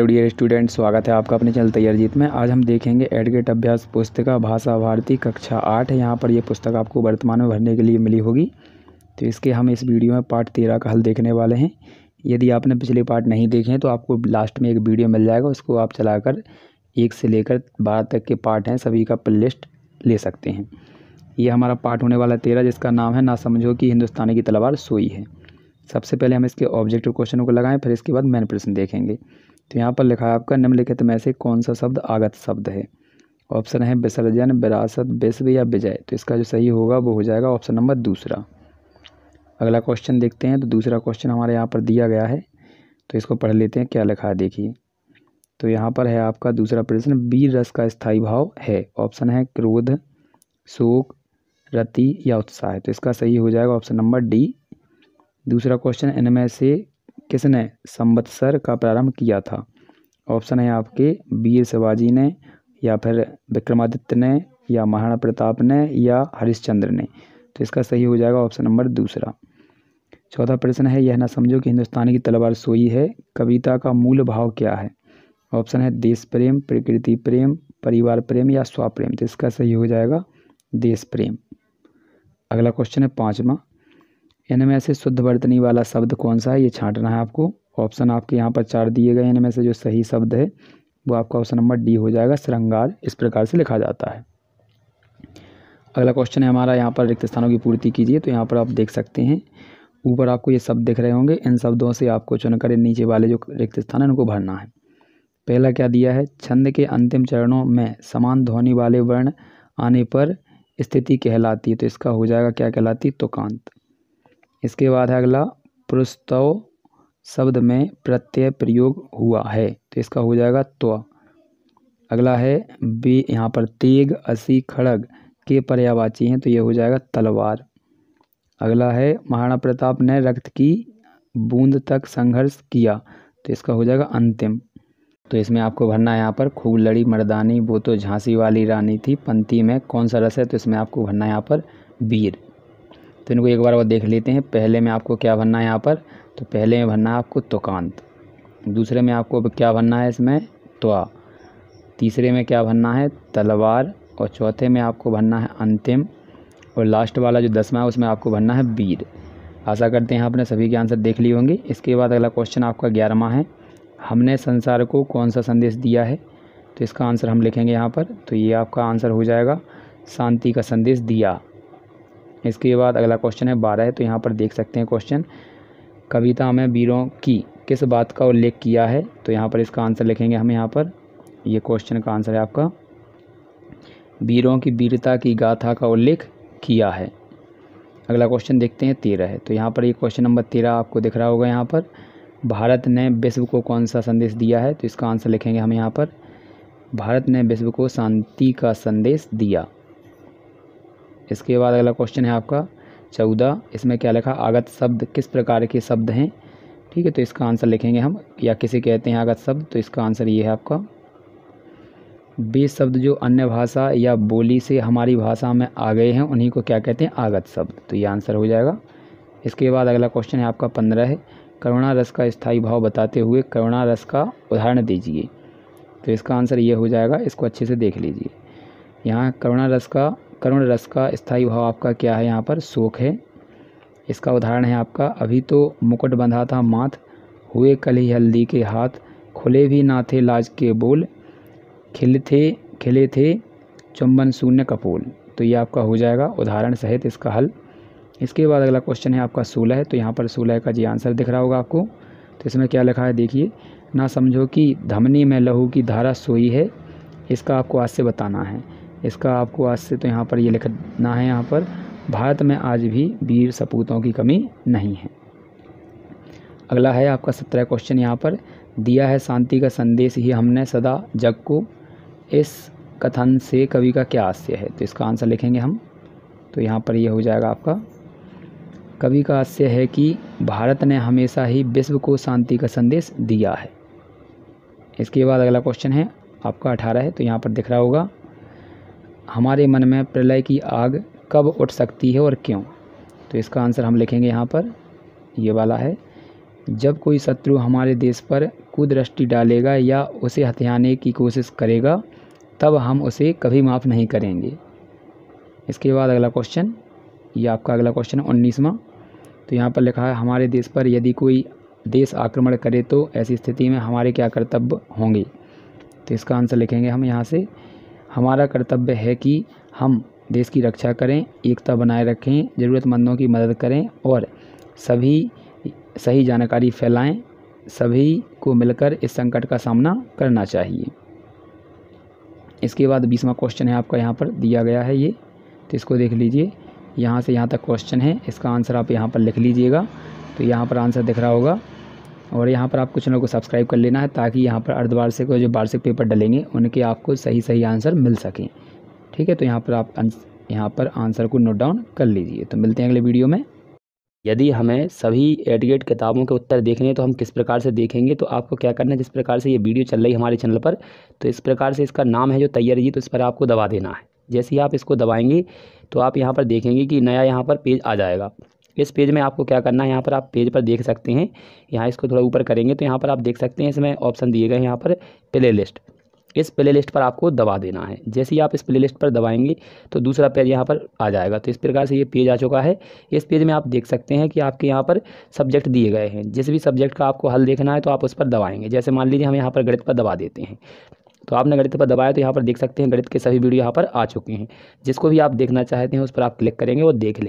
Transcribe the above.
hello dear student स्वागत है आपका अपने चैनल तैयार जीत में आज हम देखेंगे एडगेट अभ्यास पुस्तिका भाषा भारती कक्षा आठ यहाँ पर यह पुस्तक आपको वर्तमान में भरने के लिए मिली होगी तो इसके हम इस वीडियो में पार्ट तेरह का हल देखने वाले हैं यदि आपने पिछले पार्ट नहीं देखे हैं तो आपको लास्ट में एक वीडियो मिल जाएगा उसको आप चलाकर एक से लेकर बारह तक के पार्ट हैं सभी का प्ले लिस्ट ले सकते हैं ये हमारा पार्ट होने वाला तेरह जिसका नाम है ना समझो कि हिंदुस्तानी की तलवार सोई है सबसे पहले हम इसके ऑब्जेक्टिव क्वेश्चनों को लगाएं फिर इसके बाद मेन प्रश्न देखेंगे तो यहाँ पर लिखा है आपका निम्नलिखित में से कौन सा शब्द आगत शब्द है ऑप्शन है विसर्जन विरासत विश्व या विजय तो इसका जो सही होगा वो हो जाएगा ऑप्शन नंबर दूसरा अगला क्वेश्चन देखते हैं तो दूसरा क्वेश्चन हमारे यहाँ पर दिया गया है तो इसको पढ़ लेते हैं क्या लिखा है देखिए तो यहाँ पर है आपका दूसरा प्रश्न वीर रस का स्थायी भाव है ऑप्शन है क्रोध शोक रति या उत्साह तो इसका सही हो जाएगा ऑप्शन नंबर डी दूसरा क्वेश्चन इनमें से किसने संवत्सर का प्रारंभ किया था ऑप्शन है आपके वीर शिवाजी ने या फिर विक्रमादित्य ने या महाराणा प्रताप ने या हरिश्चंद्र ने तो इसका सही हो जाएगा ऑप्शन नंबर दूसरा चौथा प्रश्न है यह ना समझो कि हिंदुस्तानी की तलवार सोई है कविता का मूल भाव क्या है ऑप्शन है देश प्रेम प्रकृति प्रेम परिवार प्रेम या स्वप्रेम तो इसका सही हो जाएगा देश प्रेम अगला क्वेश्चन है पाँचवा इनमें से शुद्ध वर्तनी वाला शब्द कौन सा है ये छांटना है आपको ऑप्शन आपके यहाँ पर चार दिए गए इनमें से जो सही शब्द है वो आपका ऑप्शन नंबर डी हो जाएगा श्रृंगार इस प्रकार से लिखा जाता है अगला क्वेश्चन है हमारा यहाँ पर रिक्त स्थानों की पूर्ति कीजिए तो यहाँ पर आप देख सकते हैं ऊपर आपको ये शब्द दिख रहे होंगे इन शब्दों से आपको चुनकर नीचे वाले जो रिक्त स्थान है उनको भरना है पहला क्या दिया है छंद के अंतिम चरणों में समान ध्वनि वाले वर्ण आने पर स्थिति कहलाती है तो इसका हो जाएगा क्या कहलाती तुकांत इसके बाद है अगला प्रस्तव शब्द में प्रत्यय प्रयोग हुआ है तो इसका हो जाएगा त्व अगला है बे यहाँ पर तेग असी खड़ग के पर्यावाची हैं तो ये हो जाएगा तलवार अगला है महाराणा प्रताप ने रक्त की बूंद तक संघर्ष किया तो इसका हो जाएगा अंतिम तो इसमें आपको भरना है यहाँ पर खूब लड़ी मर्दानी वो तो झांसी वाली रानी थी पंक्ति में कौन सा रस है तो इसमें आपको भरना है यहाँ पर वीर तो इनको एक बार वो देख लेते हैं पहले में आपको क्या भरना है यहाँ पर तो पहले में भरना है आपको तुकांत दूसरे में आपको क्या भरना है इसमें त्वा तीसरे में क्या भरना है तलवार और चौथे में आपको भरना है अंतिम और लास्ट वाला जो दसवा है उसमें आपको भरना है वीर आशा करते हैं आपने सभी के आंसर देख लिए होंगे इसके बाद अगला क्वेश्चन आपका ग्यारहवा है हमने संसार को कौन सा संदेश दिया है तो इसका आंसर हम लिखेंगे यहाँ पर तो ये आपका आंसर हो जाएगा शांति का संदेश दिया इसके बाद अगला क्वेश्चन है बारह है तो यहाँ पर देख सकते हैं क्वेश्चन कविता में वीरों की किस बात का उल्लेख किया है तो यहाँ पर इसका आंसर लिखेंगे हम यहाँ पर ये यह क्वेश्चन का आंसर है आपका वीरों की वीरता की गाथा का उल्लेख किया है अगला क्वेश्चन देखते हैं तेरह है तो यहाँ पर ये क्वेश्चन नंबर तेरह आपको दिख रहा होगा यहाँ पर भारत ने विश्व को कौन सा संदेश दिया है तो इसका आंसर लिखेंगे हम यहाँ पर भारत ने विश्व को शांति का संदेश दिया इसके बाद अगला क्वेश्चन है आपका चौदह इसमें क्या लिखा आगत शब्द किस प्रकार के शब्द हैं ठीक है तो इसका आंसर लिखेंगे हम या किसे कहते हैं आगत शब्द तो इसका आंसर ये है आपका बीस शब्द जो अन्य भाषा या बोली से हमारी भाषा में आ गए हैं उन्हीं को क्या कहते हैं आगत शब्द तो ये आंसर हो जाएगा इसके बाद अगला क्वेश्चन है आपका पंद्रह है करुणा रस का स्थायी भाव बताते हुए करुणा रस का उदाहरण दीजिए तो इसका आंसर ये हो जाएगा इसको अच्छे से देख लीजिए यहाँ करुणा रस का करुण रस का स्थायी भाव आपका क्या है यहाँ पर शोक है इसका उदाहरण है आपका अभी तो मुकुट बंधा था माथ हुए कल ही हल्दी के हाथ खुले भी ना थे लाज के बोल खिल थे खिले थे चुंबन शून्य कपूल तो ये आपका हो जाएगा उदाहरण सहित इसका हल इसके बाद अगला क्वेश्चन है आपका सोलह तो यहाँ पर सोलह का जी आंसर दिख रहा होगा आपको तो इसमें क्या लिखा है देखिए ना समझो कि धमनी में लहू की धारा सोई है इसका आपको आज से बताना है इसका आपको आज से तो यहाँ पर ये लिखना है यहाँ पर भारत में आज भी वीर सपूतों की कमी नहीं है अगला है आपका सत्रह क्वेश्चन यहाँ पर दिया है शांति का संदेश ही हमने सदा जग को इस कथन से कवि का क्या आशय है तो इसका आंसर लिखेंगे हम तो यहाँ पर ये यह हो जाएगा आपका कवि का आशय है कि भारत ने हमेशा ही विश्व को शांति का संदेश दिया है इसके बाद अगला क्वेश्चन है आपका अठारह है तो यहाँ पर दिख रहा होगा हमारे मन में प्रलय की आग कब उठ सकती है और क्यों तो इसका आंसर हम लिखेंगे यहाँ पर ये वाला है जब कोई शत्रु हमारे देश पर कुदृष्टि डालेगा या उसे हथियाने की कोशिश करेगा तब हम उसे कभी माफ़ नहीं करेंगे इसके बाद अगला क्वेश्चन ये आपका अगला क्वेश्चन है उन्नीसवा तो यहाँ पर लिखा है हमारे देश पर यदि कोई देश आक्रमण करे तो ऐसी स्थिति में हमारे क्या कर्तव्य होंगे तो इसका आंसर लिखेंगे हम यहाँ से हमारा कर्तव्य है कि हम देश की रक्षा करें एकता बनाए रखें ज़रूरतमंदों की मदद करें और सभी सही जानकारी फैलाएं सभी को मिलकर इस संकट का सामना करना चाहिए इसके बाद बीसवा क्वेश्चन है आपका यहाँ पर दिया गया है ये तो इसको देख लीजिए यहाँ से यहाँ तक क्वेश्चन है इसका आंसर आप यहाँ पर लिख लीजिएगा तो यहाँ पर आंसर दिख रहा होगा और यहाँ पर आप कुछ चैनल को सब्सक्राइब कर लेना है ताकि यहाँ पर अर्धवार्षिक जो वार्षिक पेपर डलेंगे उनके आपको सही सही आंसर मिल सकें ठीक है तो यहाँ पर आप यहाँ पर आंसर को नोट डाउन कर लीजिए तो मिलते हैं अगले वीडियो में यदि हमें सभी एडिएट किताबों के उत्तर देखने हैं तो हम किस प्रकार से देखेंगे तो आपको क्या करना है जिस प्रकार से ये वीडियो चल रही है हमारे चैनल पर तो इस प्रकार से इसका नाम है जो तैयारी जी तो इस पर आपको दबा देना है जैसे ही आप इसको दबाएंगे तो आप यहाँ पर देखेंगे कि नया यहाँ पर पेज आ जाएगा इस पेज में आपको क्या करना है यहाँ पर आप पेज पर देख सकते हैं यहाँ इसको थोड़ा ऊपर करेंगे तो यहाँ पर आप देख सकते हैं इसमें ऑप्शन दिए गए हैं यहाँ पर प्ले लिस्ट इस प्ले लिस्ट पर आपको दबा देना है जैसे ही आप इस प्ले लिस्ट पर दबाएंगे तो दूसरा पेज यहाँ पर आ जाएगा तो इस प्रकार से ये पेज आ चुका है इस पेज में आप देख सकते हैं कि आपके यहाँ पर सब्जेक्ट दिए गए हैं जिस भी सब्जेक्ट का आपको हल देखना है तो आप उस पर दबाएंगे जैसे मान लीजिए हम यहाँ पर गणित पर दबा देते हैं तो आपने गणित पर दबाया तो यहाँ पर देख सकते हैं गणित के सभी वीडियो यहाँ पर आ चुके हैं जिसको भी आप देखना चाहते हैं उस पर आप क्लिक करेंगे और देख लें